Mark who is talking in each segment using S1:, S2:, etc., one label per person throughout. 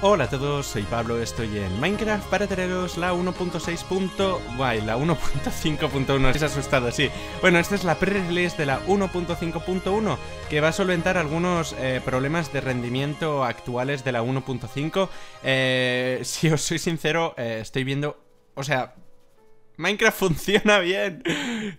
S1: Hola a todos, soy Pablo, estoy en Minecraft para traeros la 1.6. la 1.5.1, es asustado, sí. Bueno, esta es la pre-release de la 1.5.1, que va a solventar algunos eh, problemas de rendimiento actuales de la 1.5. Eh, si os soy sincero, eh, estoy viendo... O sea, Minecraft funciona bien.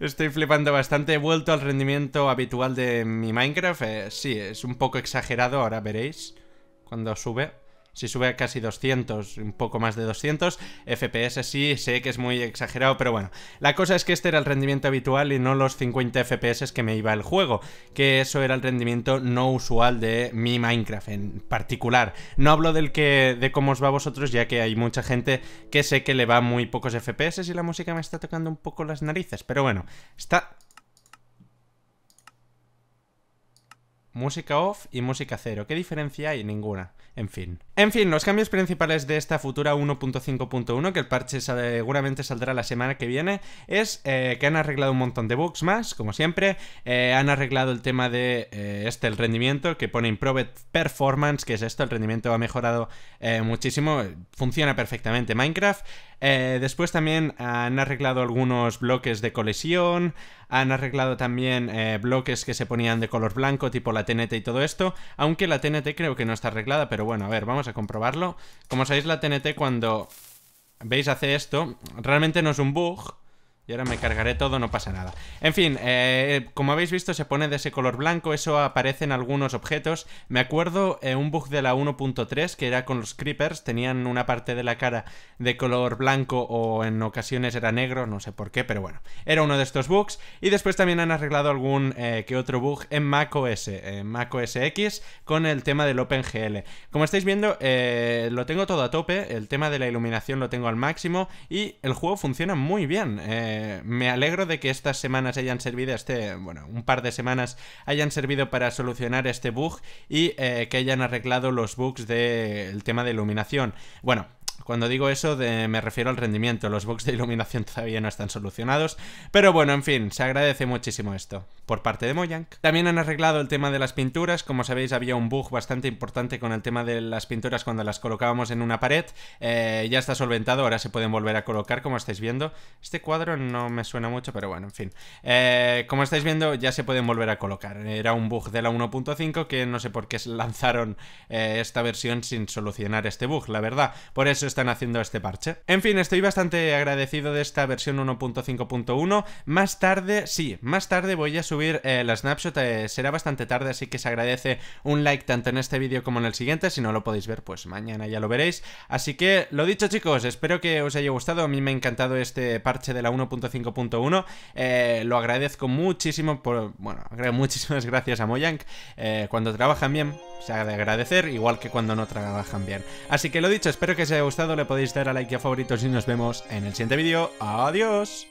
S1: Estoy flipando bastante. He vuelto al rendimiento habitual de mi Minecraft. sí, es un poco exagerado, ahora veréis cuando sube si sube a casi 200, un poco más de 200, FPS sí, sé que es muy exagerado, pero bueno. La cosa es que este era el rendimiento habitual y no los 50 FPS que me iba el juego, que eso era el rendimiento no usual de mi Minecraft en particular. No hablo del que de cómo os va a vosotros, ya que hay mucha gente que sé que le va muy pocos FPS y la música me está tocando un poco las narices, pero bueno, está música off y música cero. ¿Qué diferencia hay? Ninguna. En fin. En fin, los cambios principales de esta futura 1.5.1, que el parche seguramente saldrá la semana que viene, es eh, que han arreglado un montón de bugs más, como siempre. Eh, han arreglado el tema de eh, este, el rendimiento, que pone Improved Performance, que es esto, el rendimiento ha mejorado muchísimo, funciona perfectamente Minecraft. Eh, después también han arreglado algunos bloques de colisión, han arreglado también eh, bloques que se ponían de color blanco, tipo la TNT y todo esto, aunque la TNT creo que no está arreglada, pero bueno, a ver, vamos a comprobarlo. Como sabéis, la TNT cuando veis hace esto, realmente no es un bug, y ahora me cargaré todo, no pasa nada. En fin, eh, como habéis visto se pone de ese color blanco, eso aparece en algunos objetos. Me acuerdo eh, un bug de la 1.3 que era con los creepers, tenían una parte de la cara de color blanco o en ocasiones era negro, no sé por qué, pero bueno, era uno de estos bugs. Y después también han arreglado algún eh, que otro bug en macOS, en macOS X, con el tema del OpenGL. Como estáis viendo, lo tengo todo a tope, el tema de la iluminación lo tengo al máximo y el juego funciona muy bien. Eh, eh, me, alegro de que estas semanas hayan servido, este, bueno, un par de semanas hayan servido para solucionar este bug y eh, que hayan arreglado los bugs del tema de iluminación. Bueno, cuando digo eso me refiero al rendimiento, los bugs de iluminación todavía no están solucionados, pero bueno, en fin, se agradece muchísimo esto, por parte de Mojang. También han arreglado el tema de las pinturas, como sabéis había un bug bastante importante con el tema de las pinturas cuando las colocábamos en una pared, eh, ya está solventado, ahora se pueden volver a colocar como estáis viendo. Este cuadro no me suena mucho, pero bueno, en fin. Eh, como estáis viendo ya se pueden volver a colocar, era un bug de la 1.5 que no sé por qué lanzaron eh, esta versión sin solucionar este bug, la verdad. Por eso está están haciendo este parche. En fin, estoy bastante agradecido de esta versión 1.5.1. Más tarde, sí, más tarde voy a subir eh, la snapshot, eh, será bastante tarde, así que se agradece un like tanto en este vídeo como en el siguiente. Si no lo podéis ver, pues mañana ya lo veréis. Así que, lo dicho chicos, espero que os haya gustado. A mí me ha encantado este parche de la 1.5.1. Eh, lo agradezco muchísimo por... Bueno, muchísimas gracias a Moyank. cuando trabajan bien se ha de agradecer, igual que cuando no trabajan bien. Así que lo dicho, espero que os haya gustado, le podéis dar a like y a favoritos y nos vemos en el siguiente vídeo. ¡Adiós!